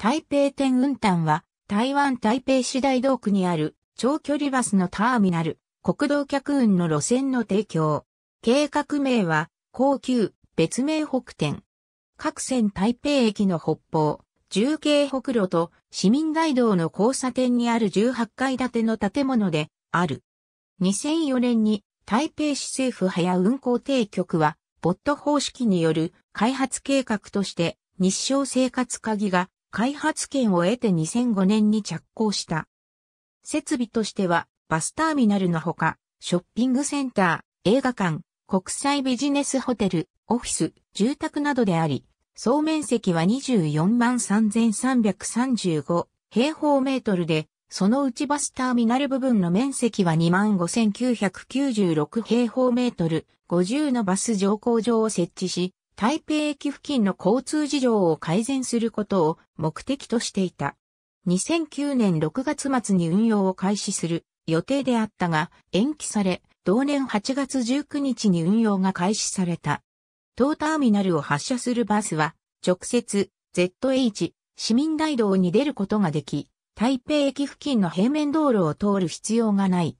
台北天運丹は、台湾台北市大道区にある長距離バスのターミナル、国道客運の路線の提供。計画名は、高級、別名北天。各線台北駅の北方、重慶北路と市民大道の交差点にある18階建ての建物である。2004年に台北市政府派や運行定局は、ボット方式による開発計画として日照生活鍵が開発権を得て2005年に着工した。設備としては、バスターミナルのほか、ショッピングセンター、映画館、国際ビジネスホテル、オフィス、住宅などであり、総面積は24万3335平方メートルで、そのうちバスターミナル部分の面積は2万5996平方メートル、50のバス乗降場を設置し、台北駅付近の交通事情を改善することを目的としていた。2009年6月末に運用を開始する予定であったが延期され、同年8月19日に運用が開始された。東ターミナルを発車するバスは直接 ZH 市民大道に出ることができ、台北駅付近の平面道路を通る必要がない。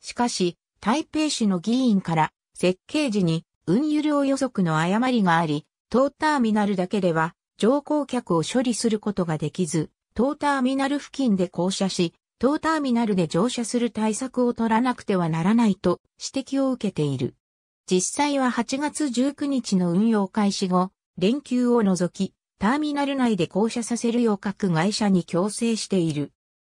しかし、台北市の議員から設計時に運輸量予測の誤りがあり、当ターミナルだけでは乗降客を処理することができず、当ターミナル付近で降車し、当ターミナルで乗車する対策を取らなくてはならないと指摘を受けている。実際は8月19日の運用開始後、連休を除き、ターミナル内で降車させるよう各会社に強制している。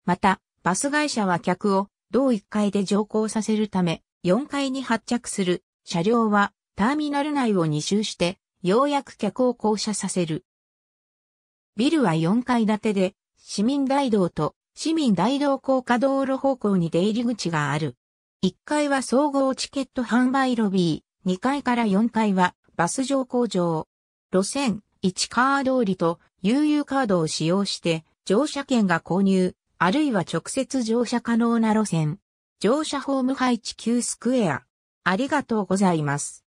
また、バス会社は客を同1階で乗降させるため、4階に発着する車両はターミナル内を2周して、ようやく客を降車させる。ビルは4階建てで、市民大道と市民大道高架道路方向に出入り口がある。1階は総合チケット販売ロビー、2階から4階はバス乗降場。路線、1カー通りと UU カードを使用して乗車券が購入、あるいは直接乗車可能な路線。乗車ホーム配置9スクエア。ありがとうございます。